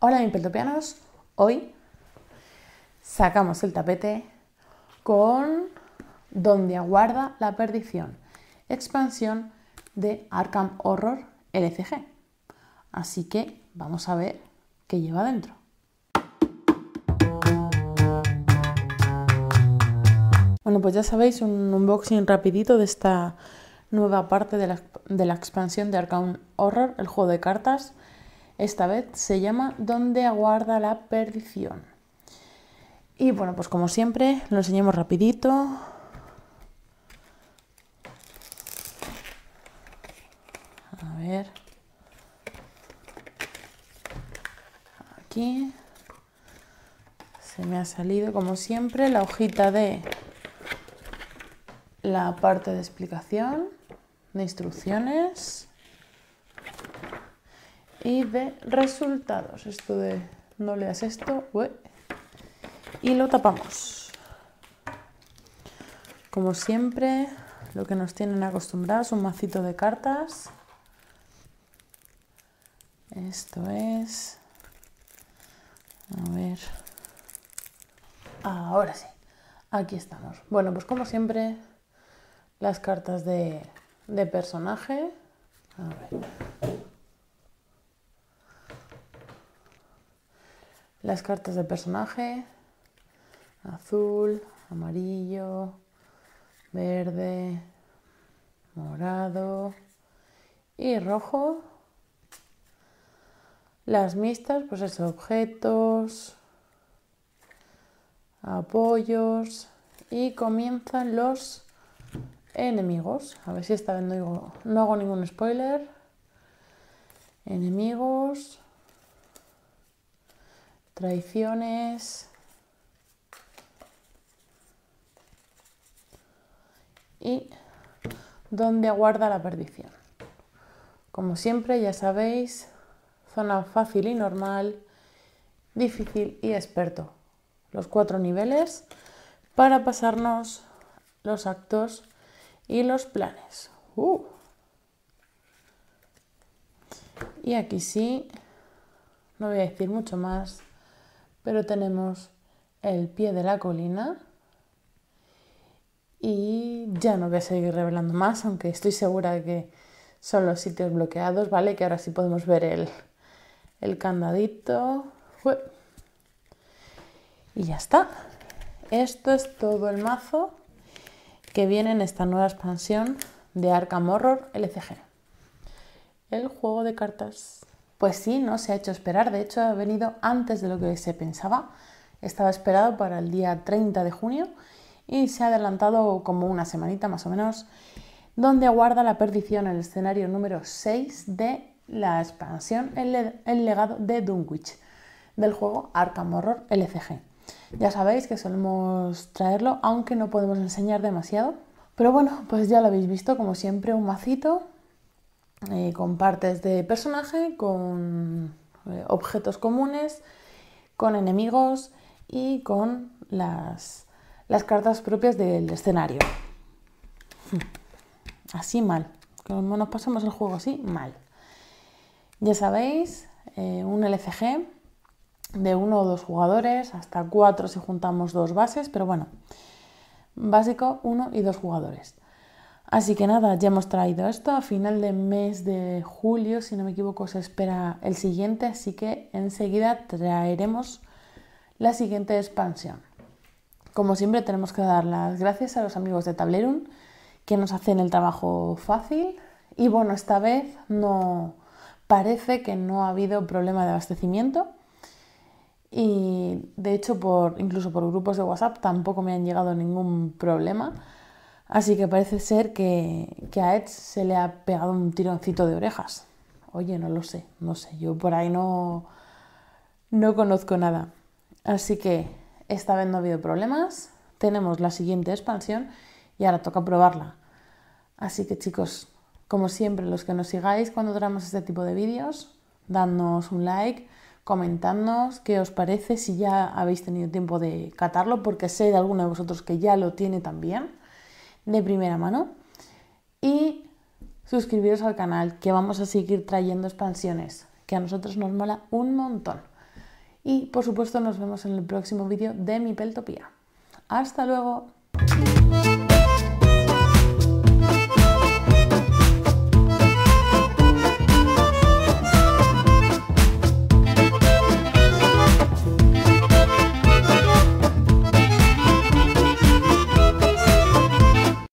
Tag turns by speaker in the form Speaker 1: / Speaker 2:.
Speaker 1: Hola, mi Hoy sacamos el tapete con Donde aguarda la perdición, expansión de Arkham Horror LCG. Así que vamos a ver qué lleva dentro. Bueno, pues ya sabéis, un unboxing rapidito de esta nueva parte de la, de la expansión de Arkham Horror, el juego de cartas esta vez se llama Donde aguarda la perdición. Y bueno, pues como siempre, lo enseñamos rapidito. A ver. Aquí. Se me ha salido, como siempre, la hojita de la parte de explicación, de instrucciones y de resultados. Esto de no leas esto, y lo tapamos. Como siempre, lo que nos tienen acostumbrados, un macito de cartas. Esto es... A ver. Ahora sí. Aquí estamos. Bueno, pues como siempre, las cartas de, de personaje. las cartas de personaje. Azul, amarillo, verde, morado y rojo. Las mixtas, pues es objetos, apoyos y comienzan los enemigos. A ver si está viendo no hago ningún spoiler. Enemigos traiciones y donde aguarda la perdición. Como siempre, ya sabéis, zona fácil y normal, difícil y experto. Los cuatro niveles para pasarnos los actos y los planes. Uh. Y aquí sí, no voy a decir mucho más pero tenemos el pie de la colina y ya no voy a seguir revelando más, aunque estoy segura de que son los sitios bloqueados, ¿vale? Que ahora sí podemos ver el, candadito. Y ya está. Esto es todo el mazo que viene en esta nueva expansión de Arkham Horror LCG. El juego de cartas. Pues sí, no se ha hecho esperar, de hecho ha venido antes de lo que se pensaba, estaba esperado para el día 30 de junio y se ha adelantado como una semanita más o menos, donde aguarda la perdición el escenario número 6 de la expansión El, el legado de Dunwich del juego Arkham Horror LCG. Ya sabéis que solemos traerlo, aunque no podemos enseñar demasiado. Pero bueno, pues ya lo habéis visto, como siempre, un macito eh, con partes de personaje, con eh, objetos comunes, con enemigos y con las, cartas propias del escenario. Así mal. Como nos pasamos el juego así, mal. Ya sabéis, eh, un LCG de uno o dos jugadores, hasta cuatro si juntamos dos bases, pero bueno, básico, uno y dos jugadores. Así que nada, ya hemos traído esto. A final de mes de julio, si no me equivoco, se espera el siguiente, así que enseguida traeremos la siguiente expansión. Como siempre, tenemos que dar las gracias a los amigos de Tablerun que nos hacen el trabajo fácil. Y bueno, esta vez no parece que no ha habido problema de abastecimiento. Y de hecho, por, incluso por grupos de WhatsApp tampoco me han llegado ningún problema. Así que parece ser que, que a Edge se le ha pegado un tironcito de orejas. Oye, no lo sé, no sé, yo por ahí no, no conozco nada. Así que esta vez no ha habido problemas, tenemos la siguiente expansión y ahora toca probarla. Así que chicos, como siempre, los que nos sigáis cuando traemos este tipo de vídeos, dadnos un like, comentadnos qué os parece, si ya habéis tenido tiempo de catarlo, porque sé de alguno de vosotros que ya lo tiene también de primera mano. Y suscribiros al canal, que vamos a seguir trayendo expansiones, que a nosotros nos mola un montón. Y por supuesto nos vemos en el próximo vídeo de mi peltopía. ¡Hasta luego!